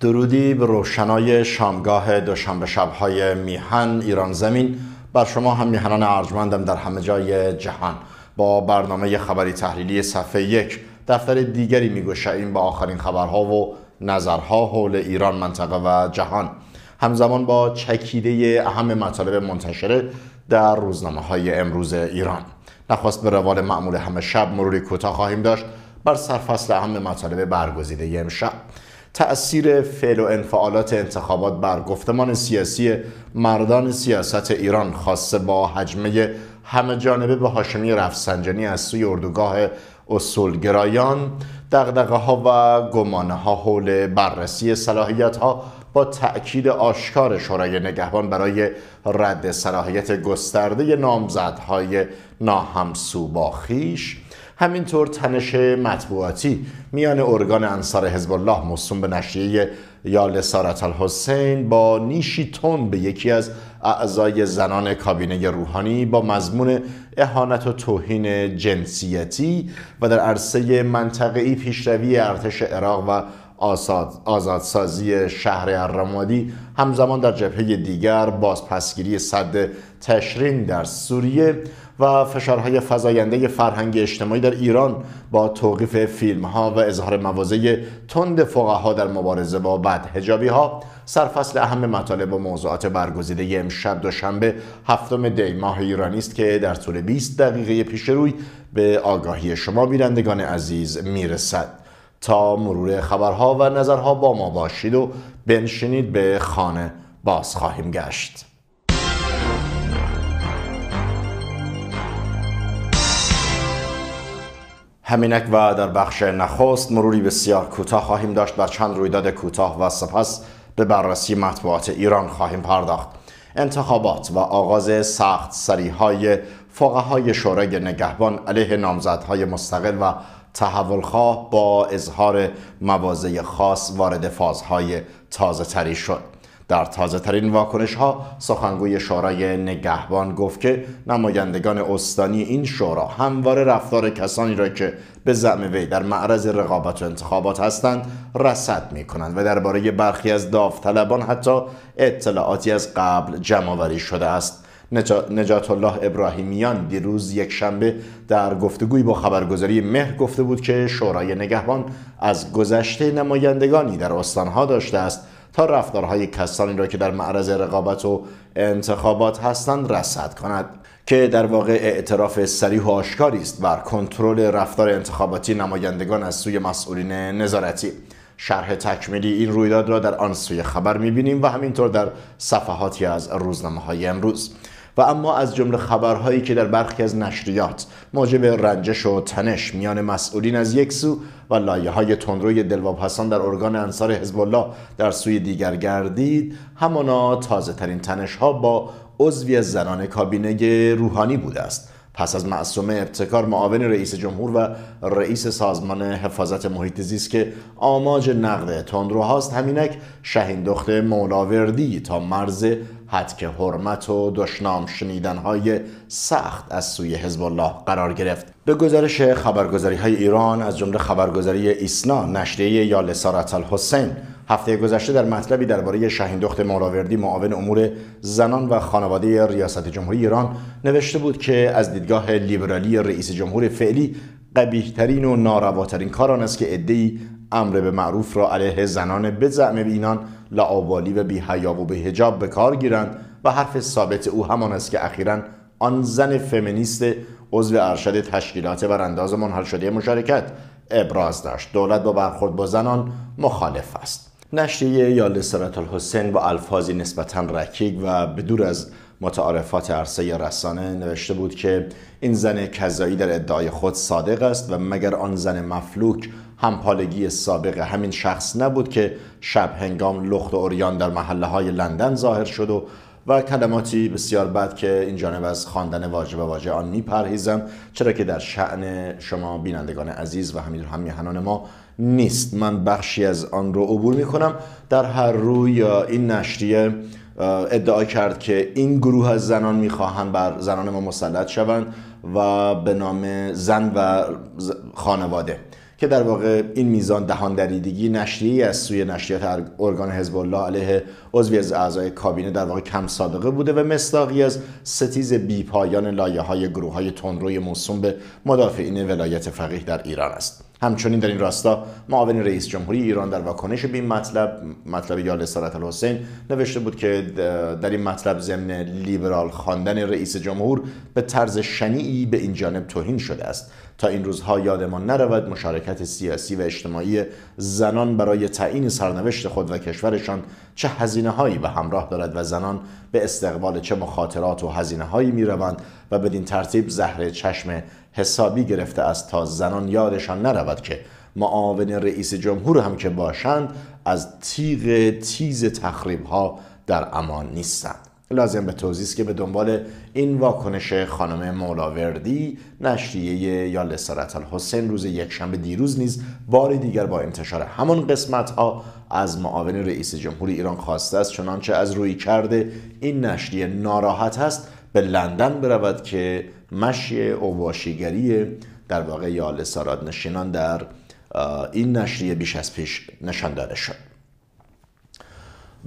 درودی به روشنای شامگاه دوشنبه شبهای میهن ایران زمین بر شما هم میهنان ارجمندم در همه جای جهان با برنامه خبری تحلیلی صفحه یک دفتر دیگری میگوشیم با آخرین خبرها و نظرها حول ایران منطقه و جهان همزمان با چکیده اهم مطالب منتشره در روزنامه های امروز ایران نخواست به روال معمول همه شب مروری کوتاه خواهیم داشت بر سرفصل اهم مطالب برگزیده امشب تأثیر فعل و انفعالات انتخابات بر گفتمان سیاسی مردان سیاست ایران خاصه با حجمه همه جانبه به هاشمی رفسنجانی از سوی اردوگاه اصولگرایان دقدقه ها و گمانه ها حول بررسی صلاحیت ها با تأکید آشکار شورای نگهبان برای رد صلاحیت گسترده نامزدهای ناهمسو با خیش همینطور تنش مطبوعاتی میان ارگان انصار حزب الله موسوم به نشریه یا لسارت الحسین با نیشی تون به یکی از اعضای زنان کابینه روحانی با مضمون اهانت و توهین جنسیتی و در عرصه منطقه‌ای پیشروی ارتش عراق و آزادسازی شهر الرمادی همزمان در جبهه دیگر بازپسگیری صد تشرین در سوریه و فشارهای فزاینده فرهنگ اجتماعی در ایران با توقیف فیلم ها و اظهار مواضع تند فقها در مبارزه با بدهجابی ها سرفصل اهم مطالب و موضوعات برگزیده امشب دوشنبه هفتم دی ماه ایرانی است که در طول 20 دقیقه پیش روی به آگاهی شما بینندگان عزیز میرسد تا مرور خبرها و نظرها با ما باشید و بنشینید به خانه باز خواهیم گشت همینک و در بخش نخست مروری بسیار کوتاه خواهیم داشت بر چند رویداد کوتاه و سپس به بررسی مطبوعات ایران خواهیم پرداخت انتخابات و آغاز سخت سریهای فقهای شورای نگهبان علیه نامزدهای مستقل و تحولخواه با اظهار موازه خاص وارد فازهای تازه تری شد در تازه ترین واکنش ها سخنگوی شورای نگهبان گفت که نمایندگان استانی این شورا همواره رفتار کسانی را که به زعم وی در معرض رقابت و انتخابات هستند رصد می کنند و درباره برخی از داوطلبان حتی اطلاعاتی از قبل جمع شده است نجات الله ابراهیمیان دیروز یک شنبه در گفتگوی با خبرگزاری مهر گفته بود که شورای نگهبان از گذشته نمایندگانی در استانها داشته است تا رفتارهای کسانی را که در معرض رقابت و انتخابات هستند رصد کند که در واقع اعتراف سریح و آشکاری است بر کنترل رفتار انتخاباتی نمایندگان از سوی مسئولین نظارتی شرح تکمیلی این رویداد را در آن سوی خبر می‌بینیم و همینطور در صفحاتی از روزنامه های امروز و اما از جمله خبرهایی که در برخی از نشریات موجب رنجش و تنش میان مسئولین از یک سو و لایه های تندروی دلواپسان در ارگان انصار حزب الله در سوی دیگر گردید همانا تازه ترین تنش ها با عضوی زنان کابینه روحانی بوده است پس از معصومه ابتکار معاون رئیس جمهور و رئیس سازمان حفاظت محیط زیست که آماج نقد تندروهاست همینک دخت مولاوردی تا مرز حدک حرمت و دشنام های سخت از سوی حزب الله قرار گرفت به گزارش خبرگزاری های ایران از جمله خبرگزاری ایسنا نشریه یا لسارت الحسین هفته گذشته در مطلبی درباره دختر مراوردی معاون امور زنان و خانواده ریاست جمهوری ایران نوشته بود که از دیدگاه لیبرالی رئیس جمهور فعلی ترین و نارواترین کاران است که عدهای امر به معروف را علیه زنان به زعم اینان لعابالی و بیحیا و بهجاب به کار گیرند و حرف ثابت او همان است که اخیرا آن زن فمینیست عضو ارشد تشکیلات برانداز منحل شده مشارکت ابراز داشت دولت با برخورد با زنان مخالف است نشریه یا لسرات الحسین با الفاظی نسبتا رکیک و بدور از متعارفات عرصه رسانه نوشته بود که این زن کذایی در ادعای خود صادق است و مگر آن زن مفلوک همپالگی سابق همین شخص نبود که شب هنگام لخت و اوریان در محله های لندن ظاهر شد و و کلماتی بسیار بد که این جانب از خواندن واجب و واژه آن میپرهیزم چرا که در شعن شما بینندگان عزیز و همینطور همیهنان ما نیست من بخشی از آن رو عبور می کنم در هر روی یا این نشریه ادعا کرد که این گروه از زنان میخواهند بر زنان ما مسلط شوند و به نام زن و خانواده که در واقع این میزان دهان دریدگی نشریه از سوی نشریات ارگان حزب الله علیه عضوی از اعضای کابینه در واقع کم صادقه بوده و مصداقی از ستیز بیپایان لایه های گروه موسوم به مدافعین ولایت فقیه در ایران است همچنین در این راستا معاون رئیس جمهوری ایران در واکنش به این مطلب مطلب یال الحسین نوشته بود که در این مطلب ضمن لیبرال خواندن رئیس جمهور به طرز شنیعی به این جانب توهین شده است تا این روزها یادمان نرود مشارکت سیاسی و اجتماعی زنان برای تعیین سرنوشت خود و کشورشان چه هزینه هایی به همراه دارد و زنان به استقبال چه مخاطرات و هزینه هایی می روند و بدین ترتیب زهره چشم حسابی گرفته است تا زنان یادشان نرود که معاون رئیس جمهور هم که باشند از تیغ تیز تخریب ها در امان نیستند لازم به توضیح که به دنبال این واکنش خانم مولاوردی نشریه یا لسارت الحسین روز یکشنبه دیروز نیز بار دیگر با انتشار همان قسمت ها از معاون رئیس جمهور ایران خواسته است چنانچه از روی کرده این نشریه ناراحت است به لندن برود که مشی واشیگری در واقع یا لسارت نشینان در این نشریه بیش از پیش نشان داده شد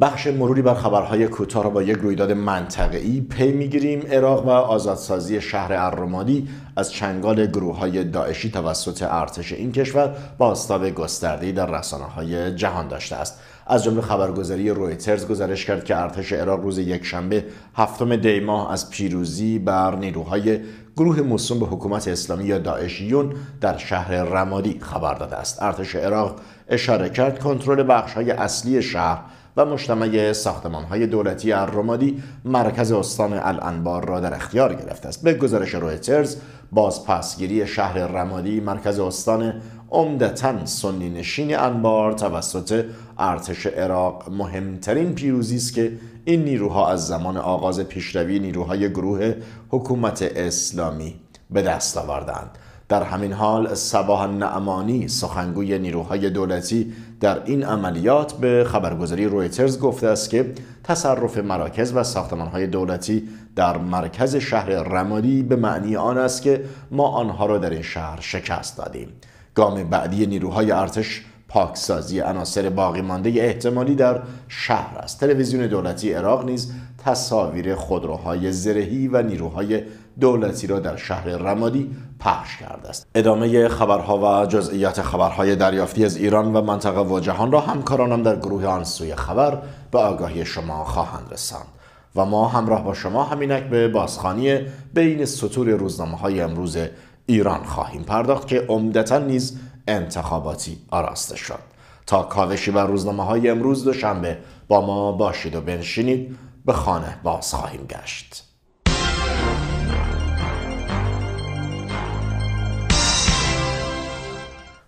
بخش مروری بر خبرهای کوتاه را با یک رویداد منطقه‌ای پی میگیریم عراق و آزادسازی شهر الرمادی از چنگال گروه های داعشی توسط ارتش این کشور با استقبال گسترده در رسانه های جهان داشته است از جمله خبرگزاری رویترز گزارش کرد که ارتش عراق روز یکشنبه هفتم دی ماه از پیروزی بر نیروهای گروه موسوم به حکومت اسلامی یا داعشیون در شهر رمادی خبر داده است ارتش عراق اشاره کرد کنترل بخش های اصلی شهر و مجتمع ساختمان های دولتی رمادی مرکز استان الانبار را در اختیار گرفته است به گزارش رویترز بازپسگیری شهر رمادی مرکز استان عمدتا سنی نشین انبار توسط ارتش عراق مهمترین پیروزی است که این نیروها از زمان آغاز پیشروی نیروهای گروه حکومت اسلامی به دست آوردند در همین حال سباه نعمانی سخنگوی نیروهای دولتی در این عملیات به خبرگزاری رویترز گفته است که تصرف مراکز و ساختمانهای دولتی در مرکز شهر رمادی به معنی آن است که ما آنها را در این شهر شکست دادیم گام بعدی نیروهای ارتش پاکسازی عناصر باقی مانده احتمالی در شهر است تلویزیون دولتی عراق نیز تصاویر خودروهای زرهی و نیروهای دولتی را در شهر رمادی پخش کرده است ادامه خبرها و جزئیات خبرهای دریافتی از ایران و منطقه و جهان را همکارانم در گروه آن سوی خبر به آگاهی شما خواهند رساند و ما همراه با شما همینک به بازخانی بین سطور روزنامه های امروز ایران خواهیم پرداخت که عمدتا نیز انتخاباتی آراسته شد تا کاوشی و روزنامه های امروز دوشنبه با ما باشید و بنشینید به خانه باز خواهیم گشت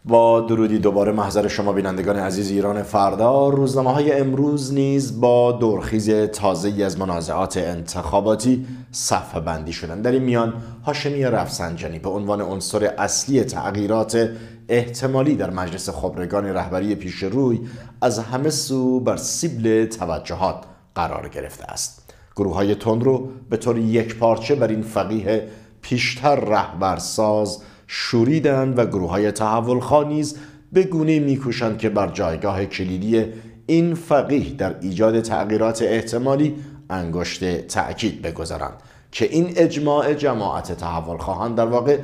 با درودی دوباره محضر شما بینندگان عزیز ایران فردا روزنامه های امروز نیز با دورخیز تازه از منازعات انتخاباتی صفحه بندی شدن در این میان هاشمی رفسنجانی به عنوان عنصر اصلی تغییرات احتمالی در مجلس خبرگان رهبری پیش روی از همه سو بر سیبل توجهات قرار گرفته است گروه های تند رو به طور یک پارچه بر این فقیه پیشتر رهبرساز شوریدند و گروه های تحول نیز به گونه میکوشند که بر جایگاه کلیدی این فقیه در ایجاد تغییرات احتمالی انگشت تأکید بگذارند که این اجماع جماعت تحول خواهند در واقع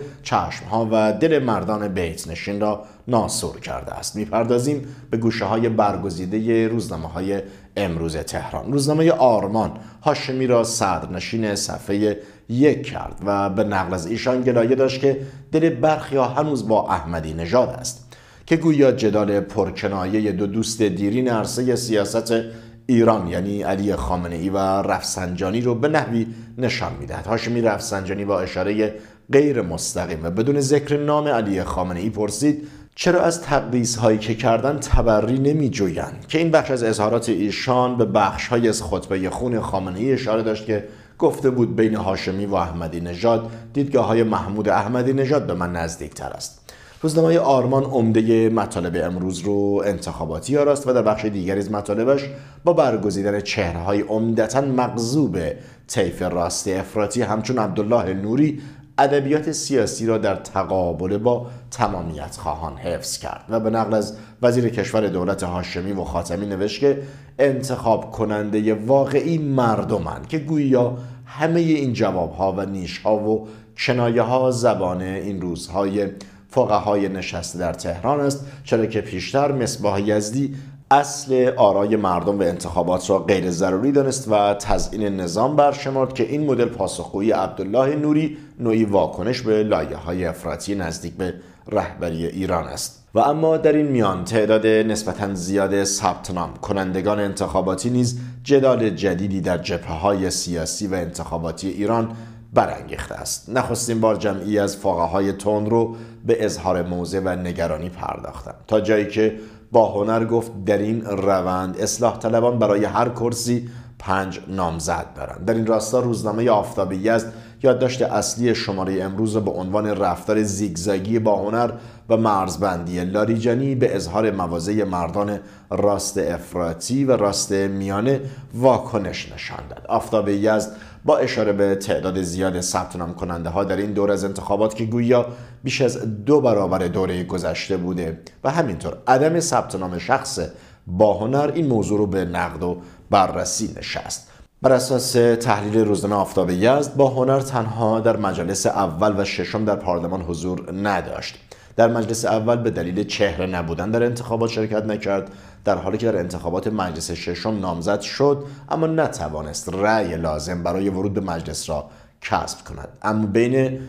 ها و دل مردان بیت نشین را ناسور کرده است میپردازیم به گوشه های برگزیده روزنامه های امروز تهران روزنامه آرمان هاشمی را صدرنشین صفحه یک کرد و به نقل از ایشان گلایه داشت که دل ها هنوز با احمدی نژاد است که گویا جدال پرکنایه دو دوست دیرین عرصه سیاست ایران یعنی علی خامنه ای و رفسنجانی رو به نحوی نشان میدهد هاشمی رفسنجانی با اشاره غیر مستقیم و بدون ذکر نام علی خامنه ای پرسید چرا از تقدیس هایی که کردن تبری نمی جویند که این بخش از اظهارات ایشان به بخش های از خطبه خون خامنه ای اشاره داشت که گفته بود بین هاشمی و احمدی نژاد دیدگاه های محمود احمدی نژاد به من نزدیک تر است روزنامه آرمان عمده مطالب امروز رو انتخاباتی آراست و در بخش دیگری از مطالبش با برگزیدن چهرههای عمدتا مغضوب طیف راست افراطی همچون عبدالله نوری ادبیات سیاسی را در تقابل با تمامیت خواهان حفظ کرد و به نقل از وزیر کشور دولت هاشمی و خاتمی نوشت که انتخاب کننده واقعی مردمند که گویا همه این جوابها و نیشها و کنایه ها زبان این روزهای فقهای نشسته در تهران است چرا که پیشتر مصباح یزدی اصل آرای مردم و انتخابات را غیر ضروری دانست و تزئین نظام برشمرد که این مدل پاسخگویی عبدالله نوری نوعی واکنش به لایه های افراطی نزدیک به رهبری ایران است و اما در این میان تعداد نسبتا زیاد ثبت نام کنندگان انتخاباتی نیز جدال جدیدی در جبهه های سیاسی و انتخاباتی ایران برانگیخته است نخستین بار جمعی از فقهای تون رو به اظهار موضع و نگرانی پرداختند تا جایی که با هنر گفت در این روند اصلاح طلبان برای هر کرسی پنج نامزد دارند در این راستا روزنامه آفتاب یزد یادداشت اصلی شماره امروز به عنوان رفتار زیگزاگی با هنر و مرزبندی لاریجانی به اظهار موازه مردان راست افراطی و راست میانه واکنش نشان داد آفتاب یزد با اشاره به تعداد زیاد ثبت نام کننده ها در این دور از انتخابات که گویا بیش از دو برابر دوره گذشته بوده و همینطور عدم ثبت نام شخص باهنر این موضوع رو به نقد و بررسی نشست بر اساس تحلیل روزنامه آفتاب یزد با هنر تنها در مجلس اول و ششم در پارلمان حضور نداشت در مجلس اول به دلیل چهره نبودن در انتخابات شرکت نکرد در حالی که در انتخابات مجلس ششم نامزد شد اما نتوانست رأی لازم برای ورود به مجلس را کسب کند اما بین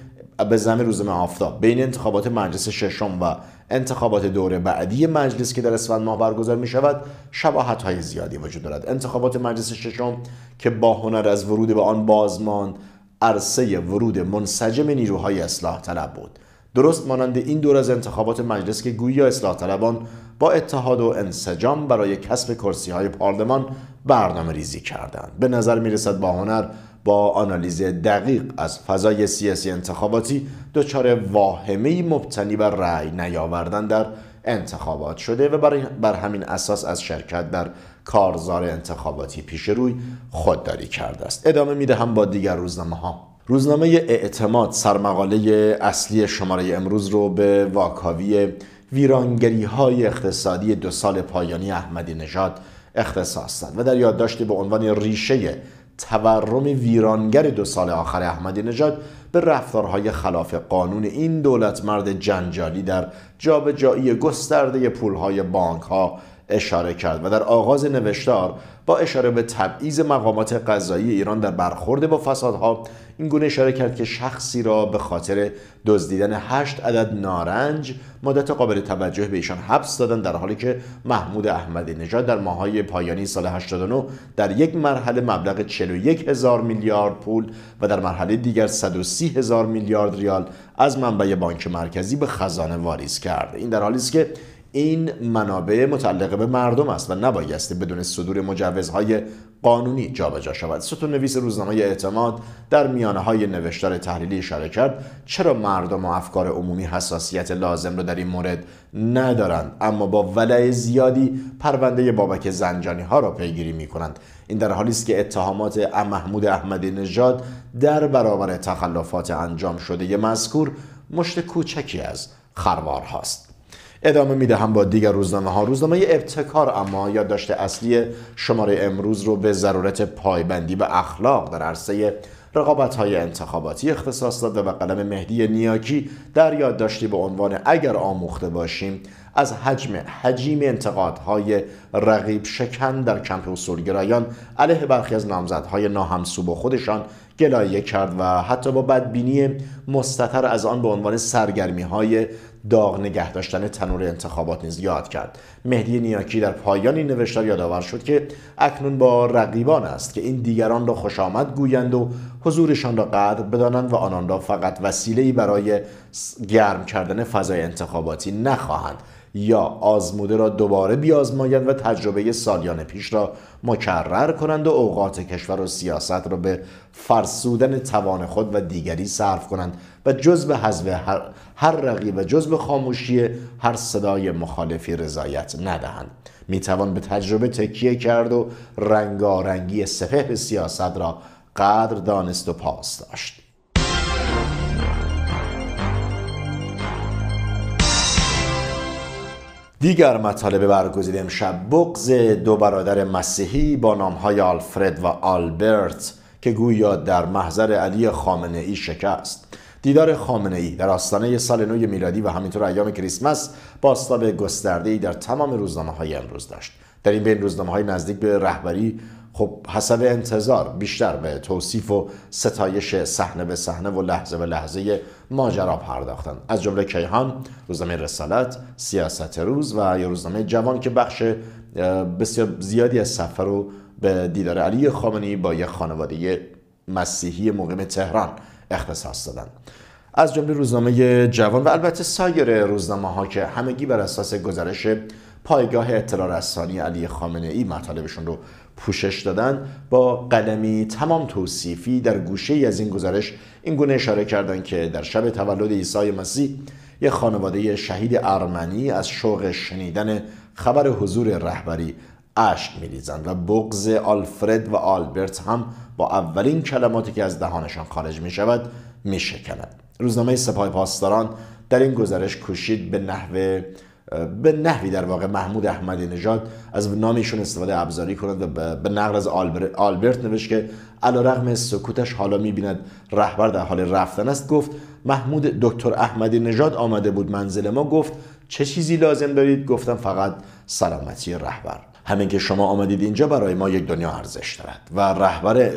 به زمین روز آفتاب بین انتخابات مجلس ششم و انتخابات دوره بعدی مجلس که در اسفند ماه برگزار می شود شباهت های زیادی وجود دارد انتخابات مجلس ششم که با هنر از ورود به آن بازمان عرصه ورود منسجم نیروهای اصلاح طلب بود درست مانند این دور از انتخابات مجلس که گویی اصلاح طلبان با اتحاد و انسجام برای کسب کرسی های پارلمان برنامه ریزی کردند به نظر می رسد با هنر با آنالیز دقیق از فضای سیاسی انتخاباتی دچار واهمه مبتنی بر رأی نیاوردن در انتخابات شده و بر همین اساس از شرکت در کارزار انتخاباتی پیش روی خودداری کرده است ادامه میدهم با دیگر روزنامه ها روزنامه اعتماد سرمقاله اصلی شماره امروز رو به واکاوی ویرانگری های اقتصادی دو سال پایانی احمدی نژاد اختصاص داد و در یادداشتی به عنوان ریشه تورم ویرانگر دو سال آخر احمدی نژاد به رفتارهای خلاف قانون این دولت مرد جنجالی در جابجایی گسترده پولهای بانک ها اشاره کرد و در آغاز نوشتار با اشاره به تبعیض مقامات قضایی ایران در برخورد با فسادها این گونه اشاره کرد که شخصی را به خاطر دزدیدن هشت عدد نارنج مدت قابل توجه به ایشان حبس دادن در حالی که محمود احمدی نژاد در ماهای پایانی سال 89 در یک مرحله مبلغ 41 هزار میلیارد پول و در مرحله دیگر 130 هزار میلیارد ریال از منبع بانک مرکزی به خزانه واریز کرد این در حالی است که این منابع متعلق به مردم است و نبایسته بدون صدور مجوزهای قانونی جابجا شود ستون نویس روزنامه اعتماد در میانه های نوشتار تحلیلی اشاره کرد چرا مردم و افکار عمومی حساسیت لازم را در این مورد ندارند اما با ولع زیادی پرونده بابک زنجانی ها را پیگیری می کنند این در حالی است که اتهامات محمود احمدی نژاد در برابر تخلفات انجام شده مذکور مشت کوچکی از خروار ادامه هم با دیگر روزنامه ها روزنامه ابتکار اما یادداشت اصلی شماره امروز رو به ضرورت پایبندی به اخلاق در عرصه رقابت های انتخاباتی اختصاص داده و قلم مهدی نیاکی در یادداشتی به عنوان اگر آموخته باشیم از حجم حجیم انتقادهای رقیب شکن در کمپ اصولگرایان علیه برخی از نامزدهای ناهمسو با خودشان گلایه کرد و حتی با بدبینی مستطر از آن به عنوان سرگرمی های داغ نگه داشتن تنور انتخابات نیز یاد کرد مهدی نیاکی در پایان این نوشتار یادآور شد که اکنون با رقیبان است که این دیگران را خوش آمد گویند و حضورشان را قدر بدانند و آنان را فقط وسیله‌ای برای گرم کردن فضای انتخاباتی نخواهند یا آزموده را دوباره بیازمایند و تجربه سالیان پیش را مکرر کنند و اوقات کشور و سیاست را به فرسودن توان خود و دیگری صرف کنند و جز به هر, هر رقیب و جز به خاموشی هر صدای مخالفی رضایت ندهند میتوان به تجربه تکیه کرد و رنگارنگی سفه سیاست را قدر دانست و پاس داشت دیگر مطالب برگزید امشب بغز دو برادر مسیحی با نامهای آلفرد و آلبرت که گویا در محضر علی خامنه ای شکست دیدار خامنه ای در آستانه سال نو میلادی و همینطور ایام کریسمس باستاب گسترده ای در تمام روزنامه های امروز داشت در این بین روزنامه های نزدیک به رهبری خب حسب انتظار بیشتر به توصیف و ستایش صحنه به صحنه و لحظه به لحظه ماجرا پرداختن از جمله کیهان روزنامه رسالت سیاست روز و یا روزنامه جوان که بخش بسیار زیادی از سفر رو به دیدار علی خامنی با یک خانواده مسیحی مقیم تهران اختصاص دادن از جمله روزنامه جوان و البته سایر روزنامه ها که همگی بر اساس گزارش پایگاه اطلاع علی خامنه ای مطالبشون رو پوشش دادن با قلمی تمام توصیفی در گوشه ای از این گزارش این گونه اشاره کردند که در شب تولد عیسی مسیح یک خانواده شهید ارمنی از شوق شنیدن خبر حضور رهبری عشق میریزند و بغز آلفرد و آلبرت هم با اولین کلماتی که از دهانشان خارج می شود می روزنامه سپاه پاسداران در این گزارش کوشید به نحوه. به نحوی در واقع محمود احمدی نژاد از نامشون استفاده ابزاری کند و به نقل از آلبرت نوشت که علیرغم سکوتش حالا میبیند رهبر در حال رفتن است گفت محمود دکتر احمدی نژاد آمده بود منزل ما گفت چه چیزی لازم دارید گفتم فقط سلامتی رهبر همین که شما آمدید اینجا برای ما یک دنیا ارزش دارد و رهبر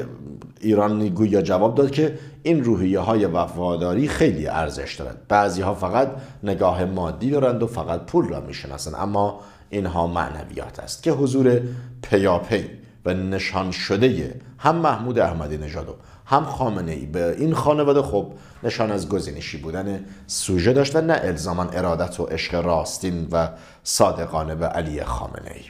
ایرانی گویا جواب داد که این روحیه های وفاداری خیلی ارزش دارد بعضی ها فقط نگاه مادی دارند و فقط پول را میشناسند اما اینها معنویات است که حضور پیاپی و نشان شده هم محمود احمدی نژاد و هم خامنه ای به این خانواده خب نشان از گزینشی بودن سوژه داشت و نه الزامن ارادت و عشق راستین و صادقانه به علی خامنه ای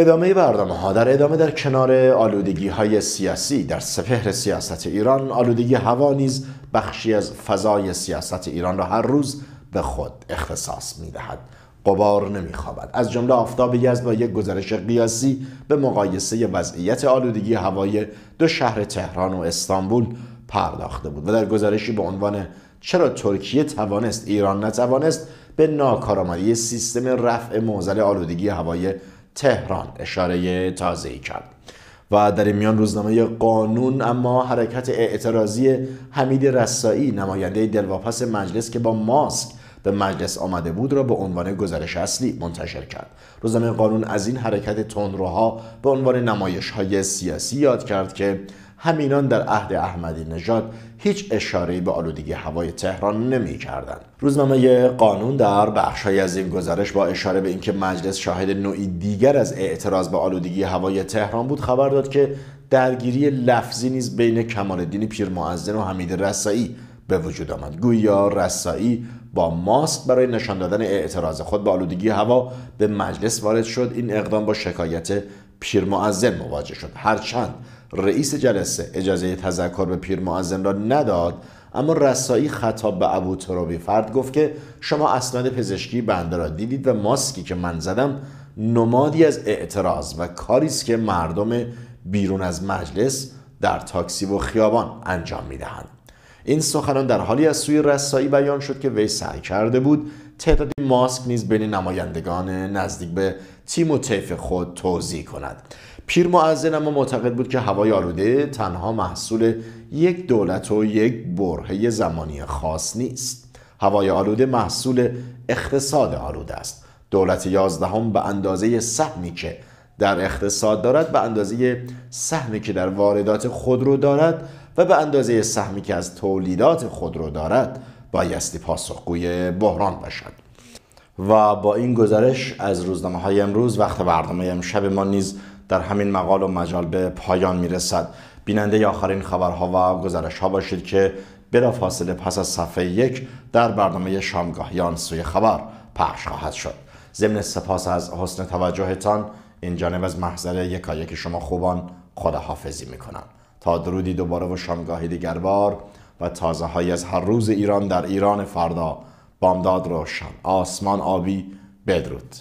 ادامه بردامه ها در ادامه در کنار آلودگی های سیاسی در سپهر سیاست ایران آلودگی هوا نیز بخشی از فضای سیاست ایران را هر روز به خود اختصاص می دهد قبار نمیخوابد از جمله آفتاب یزد با یک گزارش قیاسی به مقایسه وضعیت آلودگی هوای دو شهر تهران و استانبول پرداخته بود و در گزارشی به عنوان چرا ترکیه توانست ایران نتوانست به ناکارآمدی سیستم رفع موزل آلودگی هوای تهران اشاره تازه کرد و در این میان روزنامه قانون اما حرکت اعتراضی حمید رسایی نماینده دلواپس مجلس که با ماسک به مجلس آمده بود را به عنوان گزارش اصلی منتشر کرد روزنامه قانون از این حرکت تندروها به عنوان نمایش های سیاسی یاد کرد که همینان در عهد احمدی نژاد هیچ اشاره‌ای به آلودگی هوای تهران نمی‌کردند. روزنامه قانون در بخشهایی از این گزارش با اشاره به اینکه مجلس شاهد نوعی دیگر از اعتراض به آلودگی هوای تهران بود خبر داد که درگیری لفظی نیز بین کمالالدین پیرمعزن و حمید رسایی به وجود آمد گویا رسایی با ماست برای نشان دادن اعتراض خود به آلودگی هوا به مجلس وارد شد این اقدام با شکایت پیرمعزن مواجه شد هرچند رئیس جلسه اجازه تذکر به پیر معظم را نداد اما رسایی خطاب به ابو ترابی فرد گفت که شما اسناد پزشکی بنده را دیدید و ماسکی که من زدم نمادی از اعتراض و کاری است که مردم بیرون از مجلس در تاکسی و خیابان انجام میدهند این سخنان در حالی از سوی رسایی بیان شد که وی سعی کرده بود تعدادی ماسک نیز بین نمایندگان نزدیک به تیم و طیف خود توضیح کند پیر معزن اما معتقد بود که هوای آلوده تنها محصول یک دولت و یک برهه زمانی خاص نیست هوای آلوده محصول اقتصاد آلوده است دولت یازدهم به اندازه سهمی که در اقتصاد دارد به اندازه سهمی که در واردات خودرو دارد و به اندازه سهمی که از تولیدات خودرو دارد بایستی پاسخگوی بحران باشد و با این گزارش از روزنامه های امروز وقت برنامه امشب ما نیز در همین مقال و مجال به پایان میرسد بیننده آخرین خبرها و گزارش ها باشید که بلا فاصله پس از صفحه یک در برنامه شامگاهیان سوی خبر پخش خواهد شد ضمن سپاس از حسن توجهتان این جانب از محضر یکایک شما خوبان خداحافظی میکنم تا درودی دوباره و شامگاهی دیگر بار و تازه های از هر روز ایران در ایران فردا بامداد روشن آسمان آبی بدرود